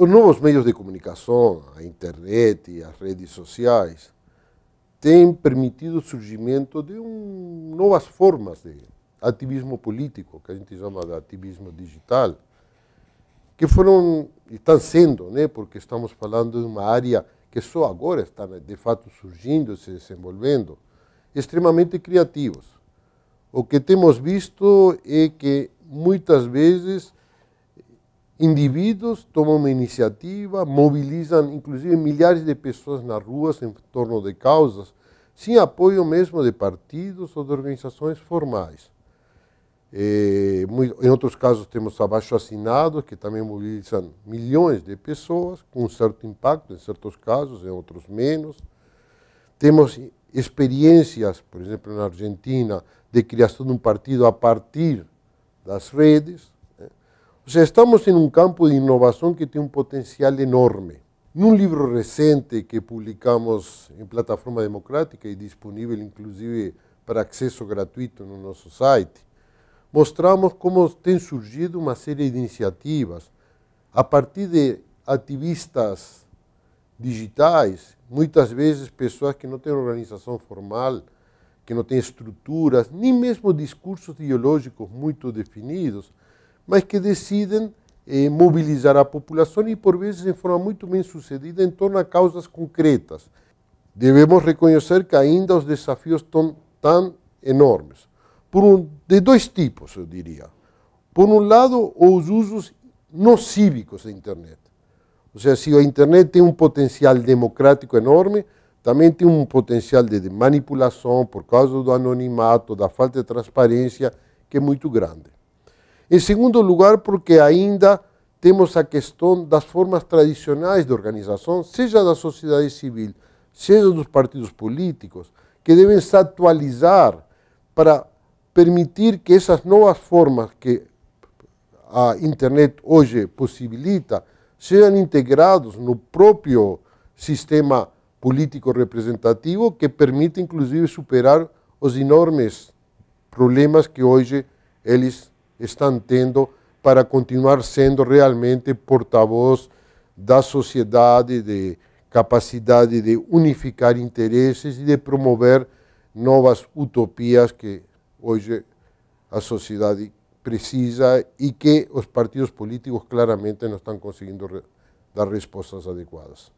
Os novos meios de comunicação, a internet e as redes sociais, têm permitido o surgimento de um, novas formas de ativismo político, que a gente chama de ativismo digital, que foram e estão sendo, né, porque estamos falando de uma área que só agora está né, de fato surgindo, e se desenvolvendo, extremamente criativos. O que temos visto é que muitas vezes indivíduos tomam uma iniciativa, mobilizam inclusive milhares de pessoas nas ruas em torno de causas, sem apoio mesmo de partidos ou de organizações formais. E, em outros casos, temos abaixo-assinados, que também mobilizam milhões de pessoas, com um certo impacto em certos casos, em outros menos. Temos experiências, por exemplo, na Argentina, de criação de um partido a partir das redes. O estamos em um campo de inovação que tem um potencial enorme. Num livro recente que publicamos em Plataforma Democrática e disponível inclusive para acesso gratuito no nosso site, mostramos como tem surgido uma série de iniciativas a partir de ativistas digitais, muitas vezes pessoas que não têm organização formal, que não têm estruturas, nem mesmo discursos ideológicos muito definidos, mas que decidem eh, mobilizar a população e, por vezes, de forma muito bem sucedida em torno a causas concretas. Devemos reconhecer que ainda os desafios estão tão enormes. Por um, de dois tipos, eu diria. Por um lado, os usos não cívicos da internet. Ou seja, se a internet tem um potencial democrático enorme, também tem um potencial de manipulação por causa do anonimato, da falta de transparência, que é muito grande. Em segundo lugar, porque ainda temos a questão das formas tradicionais de organização, seja da sociedade civil, seja dos partidos políticos, que devem se atualizar para permitir que essas novas formas que a internet hoje possibilita sejam integrados no próprio sistema político representativo que permite inclusive superar os enormes problemas que hoje eles estão tendo para continuar sendo realmente porta-voz da sociedade, de capacidade de unificar interesses e de promover novas utopias que hoje a sociedade precisa e que os partidos políticos claramente não estão conseguindo dar respostas adequadas.